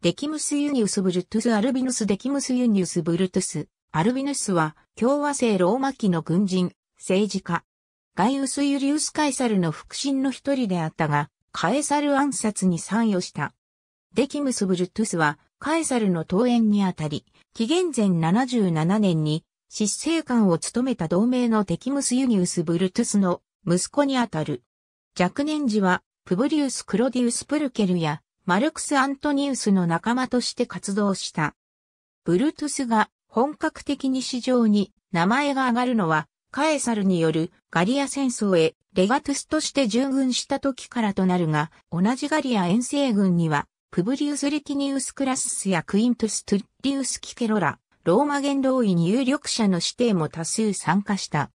デキムス・ユニウス・ブルトゥス・アルビヌス・デキムス・ユニウス・ブルトゥス、アルビヌスは、共和制ローマ期の軍人、政治家。ガイウス・ユリウス・カエサルの腹心の一人であったが、カエサル暗殺に参与した。デキムス・ブルトゥスは、カエサルの登園にあたり、紀元前77年に、執政官を務めた同盟のデキムス・ユニウス・ブルトゥスの息子にあたる。若年時は、プブリウス・クロディウス・プルケルや、マルクス・アントニウスの仲間として活動した。ブルトゥスが本格的に市場に名前が上がるのは、カエサルによるガリア戦争へレガトゥスとして従軍した時からとなるが、同じガリア遠征軍には、プブリウス・リティニウス・クラススやクイントゥス・トゥリウス・キケロラ、ローマ元老院有力者の指定も多数参加した。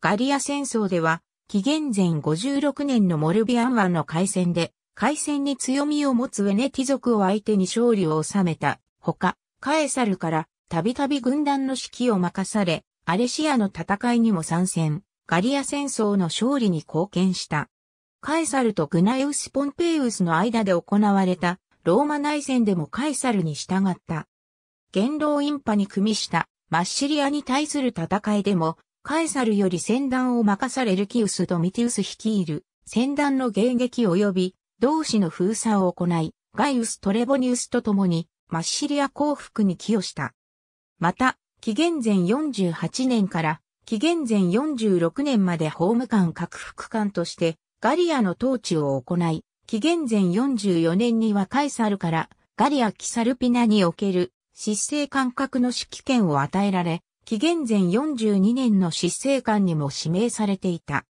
ガリア戦争では、紀元前56年のモルビアン湾の海戦で、海戦に強みを持つウェネティ族を相手に勝利を収めた。ほか、カエサルからたびたび軍団の指揮を任され、アレシアの戦いにも参戦、ガリア戦争の勝利に貢献した。カエサルとグナイウス・ポンペイウスの間で行われたローマ内戦でもカエサルに従った。元老インパに組みしたマッシリアに対する戦いでも、カエサルより戦団を任されるキウス・ドミティウス率いる戦団の迎撃及び同志の封鎖を行い、ガイウス・トレボニウスと共に、マッシリア降伏に寄与した。また、紀元前48年から紀元前46年まで法務官各副官としてガリアの統治を行い、紀元前44年にはカイサルからガリア・キサルピナにおける失政官格の指揮権を与えられ、紀元前42年の失政官にも指名されていた。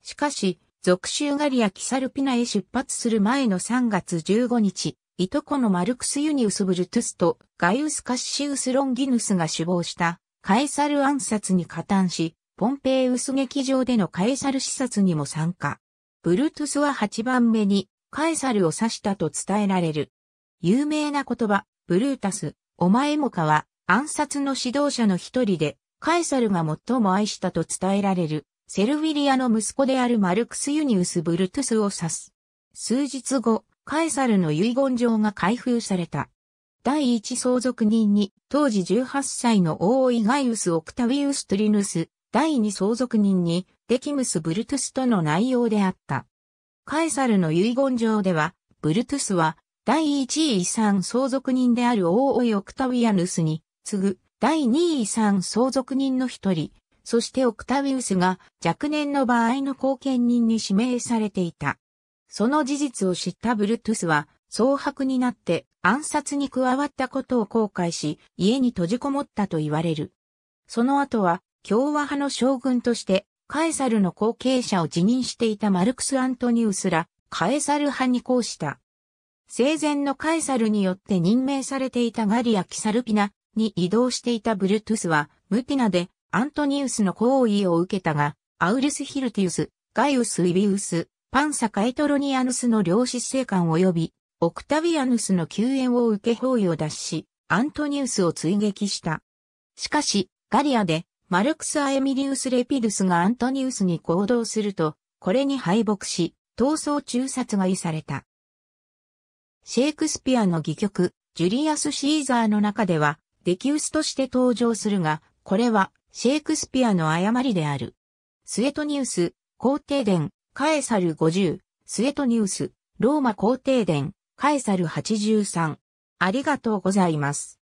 しかし、属州ガリア・キサルピナへ出発する前の3月15日、いとこのマルクス・ユニウス・ブルトゥスとガイウス・カッシウス・ロンギヌスが死亡したカエサル暗殺に加担し、ポンペイウス劇場でのカエサル視察にも参加。ブルトゥスは8番目にカエサルを指したと伝えられる。有名な言葉、ブルータス、お前もかは暗殺の指導者の一人で、カエサルが最も愛したと伝えられるセルィリアの息子であるマルクス・ユニウス・ブルトゥスを指す。数日後、カエサルの遺言状が開封された。第一相続人に、当時18歳の大イガイウス・オクタウィウス・トリヌス、第二相続人に、デキムス・ブルトゥスとの内容であった。カエサルの遺言状では、ブルトゥスは、第一位遺産相続人である大イオクタウィアヌスに、次ぐ、第二位遺産相続人の一人、そしてオクタウィウスが若年の場合の後見人に指名されていた。その事実を知ったブルトゥスは、蒼白になって暗殺に加わったことを後悔し、家に閉じこもったと言われる。その後は、共和派の将軍として、カエサルの後継者を辞任していたマルクス・アントニウスら、カエサル派にうした。生前のカエサルによって任命されていたガリア・キサルピナに移動していたブルトゥスは、ムティナでアントニウスの行為を受けたが、アウルス・ヒルティウス、ガイウス・イビウス、パンサ・カエトロニアヌスの両子生官及び、オクタビアヌスの救援を受け包囲を脱し、アントニウスを追撃した。しかし、ガリアで、マルクス・アエミリウス・レピドスがアントニウスに行動すると、これに敗北し、逃走中殺害された。シェイクスピアの戯曲、ジュリアス・シーザーの中では、デキウスとして登場するが、これはシェイクスピアの誤りである。スエトニウス、皇帝殿、カエサル50、スエトニウス、ローマ皇帝殿、カエサル83。ありがとうございます。